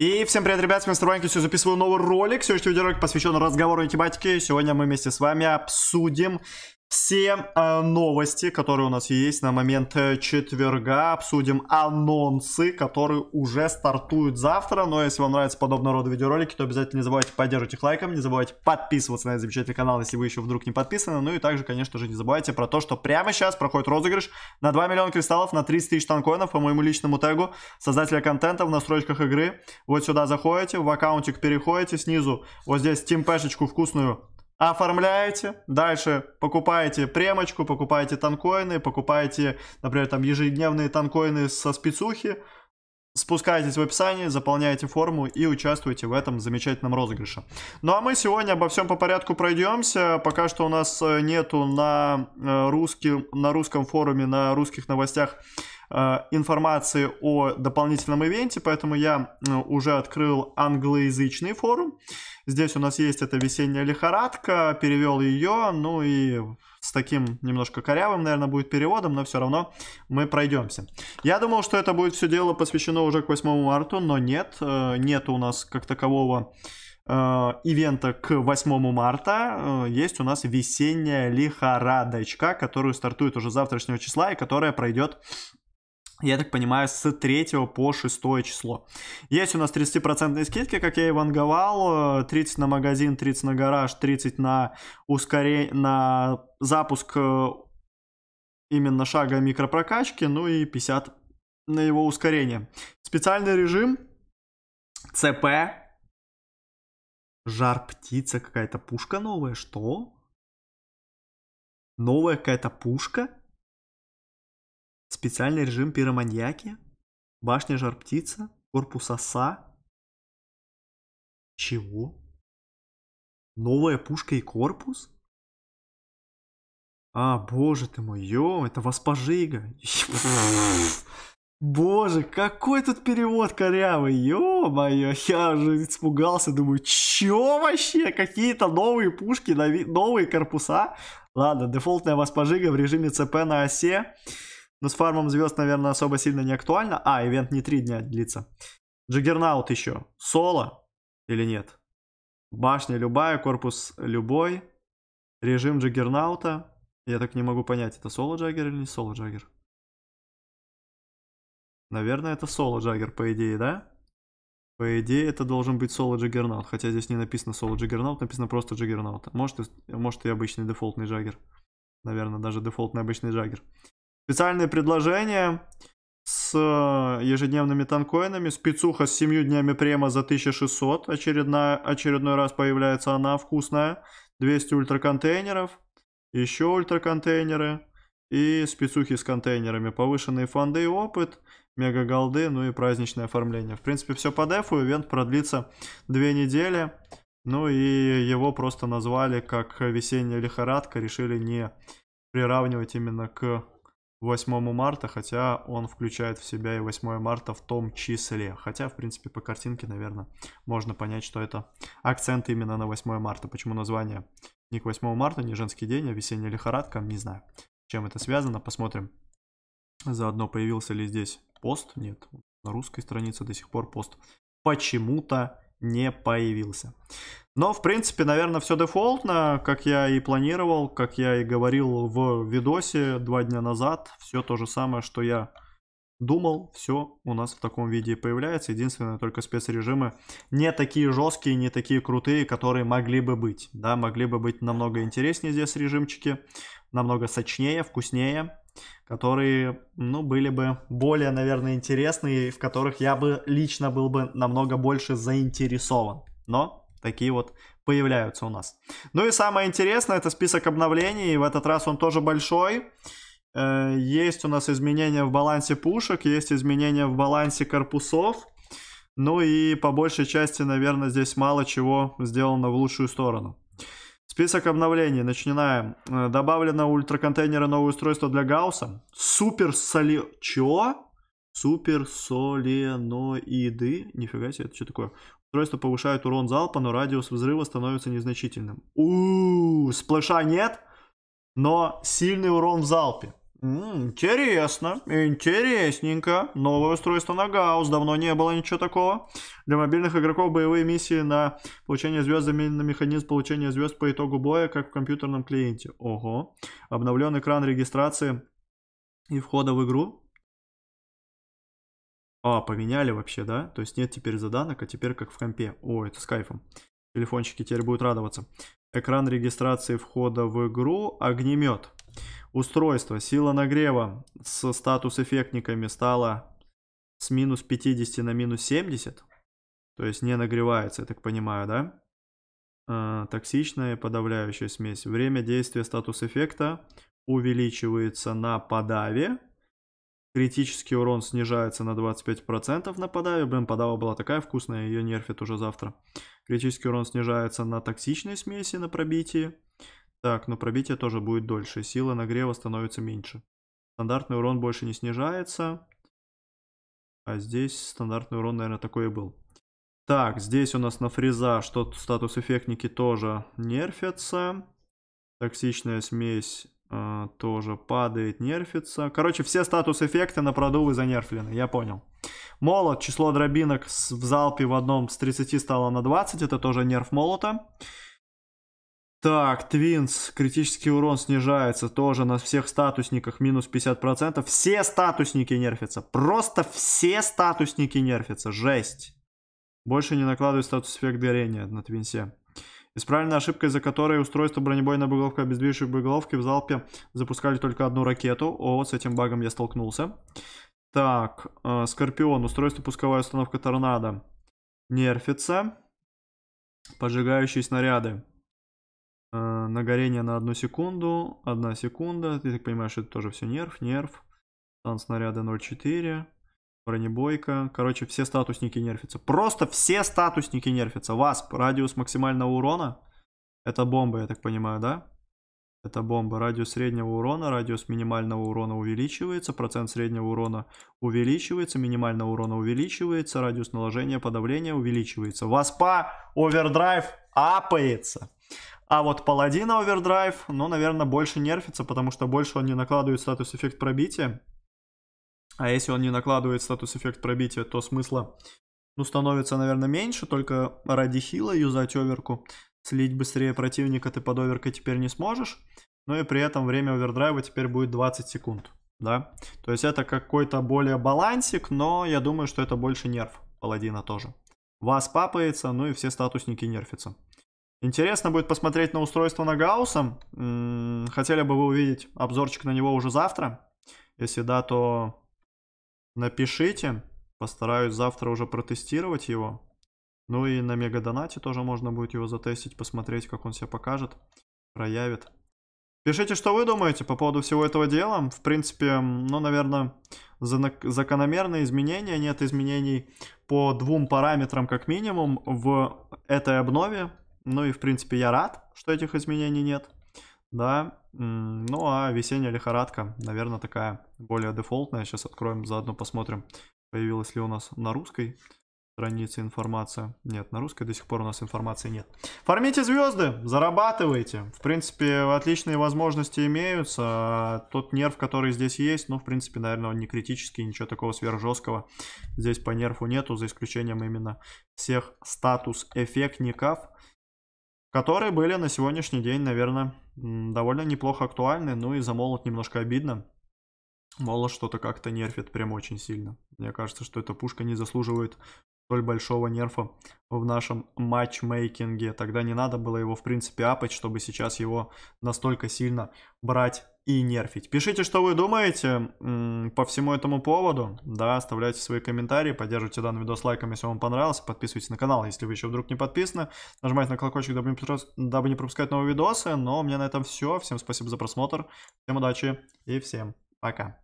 И всем привет, ребят, с вами Банки, Сегодня записываю новый ролик. Сегодняшний видеоролик посвящен разговору разговорной тематике. Сегодня мы вместе с вами обсудим все э, новости, которые у нас есть на момент э, четверга. Обсудим анонсы, которые уже стартуют завтра. Но если вам нравятся подобного рода видеоролики, то обязательно не забывайте поддерживать их лайком, не забывайте подписываться на этот замечательный канал, если вы еще вдруг не подписаны. Ну и также, конечно же, не забывайте про то, что прямо сейчас проходит розыгрыш на 2 миллиона кристаллов, на 30 тысяч танкоинов по моему личному тегу создателя контента в настройках игры. Вот сюда заходите, в аккаунтик переходите, снизу вот здесь тимпешечку вкусную оформляете, дальше покупаете премочку, покупаете танкоины, покупаете, например, там ежедневные танкоины со спецухи, спускаетесь в описание, заполняете форму и участвуете в этом замечательном розыгрыше. Ну а мы сегодня обо всем по порядку пройдемся. Пока что у нас э, нету на, э, русский, на русском форуме, на русских новостях Э, информации о дополнительном ивенте, поэтому я э, уже открыл англоязычный форум. Здесь у нас есть эта весенняя лихорадка, перевел ее, ну и с таким немножко корявым, наверное, будет переводом, но все равно мы пройдемся. Я думал, что это будет все дело посвящено уже к 8 марта, но нет, э, нет у нас как такового ивента к 8 марта есть у нас весенняя лихорадочка, которую стартует уже завтрашнего числа и которая пройдет я так понимаю, с 3 по 6 число. Есть у нас 30% скидки, как я и ванговал, 30 на магазин, 30 на гараж, 30 на, ускоре... на запуск э, именно шага микропрокачки, ну и 50 на его ускорение. Специальный режим ЦП. Жар птица, какая-то пушка новая, что? Новая какая-то пушка? специальный режим пироманьяки, башня жар-птица, корпус оса. Чего? Новая пушка и корпус? А, боже ты мой, ё, это воспожига. Боже, какой тут перевод корявый, ё-моё, я уже испугался, думаю, чё вообще, какие-то новые пушки, новые корпуса. Ладно, дефолтная воспожига в режиме ЦП на осе. Но с фармом звезд, наверное, особо сильно не актуально. А, ивент не три дня длится. Джиггернаут еще. Соло или нет? Башня любая, корпус любой. Режим Джаггернаута. Я так не могу понять, это соло Джаггер или не соло Джаггер. Наверное, это соло Джаггер, по идее, да? По идее, это должен быть соло Джаггернаут. Хотя здесь не написано соло Джаггернаут, написано просто Джаггернаут. Может, может и обычный дефолтный Джаггер. Наверное, даже дефолтный обычный Джаггер. Специальные предложения с э, ежедневными танкоинами. Спецуха с 7 днями према за 1600. Очередная, очередной раз появляется она вкусная. 200 ультраконтейнеров. Еще ультраконтейнеры. И спецухи с контейнерами. Повышенные фонды и опыт. Мега голды, ну и праздничное оформление. В принципе, все по дефу. Ивент продлится 2 недели. Ну и его просто назвали как весенняя лихорадка. Решили не приравнивать именно к 8 марта, хотя он включает в себя и 8 марта в том числе. Хотя, в принципе, по картинке, наверное, можно понять, что это акцент именно на 8 марта. Почему название не к 8 марта, не женский день, а весенняя лихорадка, не знаю. Чем это связано, посмотрим. Заодно появился ли здесь пост? Нет, на русской странице до сих пор пост почему-то не появился. Но, в принципе, наверное, все дефолтно, как я и планировал, как я и говорил в видосе два дня назад. Все то же самое, что я думал, все у нас в таком виде появляется. Единственное, только спецрежимы не такие жесткие, не такие крутые, которые могли бы быть. Да, могли бы быть намного интереснее здесь режимчики, намного сочнее, вкуснее которые, ну, были бы более, наверное, интересные, в которых я бы лично был бы намного больше заинтересован. Но такие вот появляются у нас. Ну и самое интересное, это список обновлений, и в этот раз он тоже большой. Э, есть у нас изменения в балансе пушек, есть изменения в балансе корпусов. Ну и по большей части, наверное, здесь мало чего сделано в лучшую сторону. Список обновлений. Начинаем. Э, добавлено ультраконтейнеры новое устройство для Гаусса. Супер соли... Чё? Супер соленоиды. Нифига себе, это что такое? Устройство повышает урон залпа, но радиус взрыва становится незначительным. У, -у, -у сплэша нет, но сильный урон в залпе. Интересно, интересненько. Новое устройство на Гаус, давно не было ничего такого. Для мобильных игроков боевые миссии на получение звезд заменены на механизм получения звезд по итогу боя, как в компьютерном клиенте. Ого. Обновлен экран регистрации и входа в игру. А, поменяли вообще, да? То есть нет теперь заданок, а теперь как в компе. О, это с кайфом. Телефончики теперь будут радоваться. Экран регистрации входа в игру, огнемет. Устройство. Сила нагрева с статус-эффектниками стала с минус 50 на минус 70. То есть не нагревается, я так понимаю, да? А, токсичная подавляющая смесь. Время действия статус-эффекта увеличивается на подаве. Критический урон снижается на 25% на подаве. Блин, подава была такая вкусная, ее нерфит уже завтра. Критический урон снижается на токсичной смеси, на пробитии. Так, но пробитие тоже будет дольше. Сила нагрева становится меньше. Стандартный урон больше не снижается. А здесь стандартный урон, наверное, такой и был. Так, здесь у нас на фреза что то статус эффектники тоже нерфятся. Токсичная смесь э, тоже падает, нерфится. Короче, все статус-эффекты на продувы занерфлены, я понял. Молот, число дробинок с в залпе в одном с 30 стало на 20, это тоже нерф молота. Так, Твинс, критический урон снижается тоже на всех статусниках, минус 50%. Все статусники нерфятся, просто все статусники нерфятся, жесть. Больше не накладываю статус эффект горения на Твинсе. Исправлена ошибка, из-за которой устройство бронебойной боеголовки обездвижившей боеголовки в залпе запускали только одну ракету. О, с этим багом я столкнулся. Так, э, Скорпион, устройство пусковая установка Торнадо. Нерфится. Поджигающие снаряды. Э, на горение на одну секунду, одна секунда, ты так понимаешь, это тоже все нерв, нерв, стан снаряда 0.4, бронебойка, короче, все статусники нерфятся, просто все статусники нерфятся, васп, радиус максимального урона, это бомба, я так понимаю, да? Это бомба, радиус среднего урона, радиус минимального урона увеличивается, процент среднего урона увеличивается, минимального урона увеличивается, радиус наложения подавления увеличивается, васпа, овердрайв апается. А вот Паладина Овердрайв, ну, наверное, больше нерфится, потому что больше он не накладывает статус-эффект пробития. А если он не накладывает статус-эффект пробития, то смысла, ну, становится, наверное, меньше, только ради хила юзать оверку. Слить быстрее противника ты под оверкой теперь не сможешь. Ну и при этом время овердрайва теперь будет 20 секунд, да. То есть это какой-то более балансик, но я думаю, что это больше нерв Паладина тоже. Вас папается, ну и все статусники нерфятся. Интересно будет посмотреть на устройство на Гауссом. Хотели бы вы увидеть обзорчик на него уже завтра. Если да, то напишите. Постараюсь завтра уже протестировать его. Ну и на Мегадонате тоже можно будет его затестить, посмотреть, как он себя покажет, проявит. Пишите, что вы думаете по поводу всего этого дела. В принципе, ну, наверное, закономерные изменения. Нет изменений по двум параметрам как минимум в этой обнове ну и, в принципе, я рад, что этих изменений нет. Да, ну а весенняя лихорадка, наверное, такая более дефолтная. Сейчас откроем, заодно посмотрим, появилась ли у нас на русской странице информация. Нет, на русской до сих пор у нас информации нет. Фармите звезды, зарабатывайте. В принципе, отличные возможности имеются. тот нерв, который здесь есть, ну, в принципе, наверное, он не критический, ничего такого сверхжесткого здесь по нерву нету, за исключением именно всех статус-эффектников которые были на сегодняшний день, наверное, довольно неплохо актуальны. Ну и за молот немножко обидно. Молот что-то как-то нерфит прям очень сильно. Мне кажется, что эта пушка не заслуживает роль большого нерфа в нашем матчмейкинге. Тогда не надо было его, в принципе, апать, чтобы сейчас его настолько сильно брать и нерфить. Пишите, что вы думаете по всему этому поводу. Да, оставляйте свои комментарии, поддерживайте данный видос лайком, если вам понравился. Подписывайтесь на канал, если вы еще вдруг не подписаны. Нажимайте на колокольчик, дабы не, дабы не пропускать новые видосы. Но ну, а у меня на этом все. Всем спасибо за просмотр. Всем удачи и всем пока.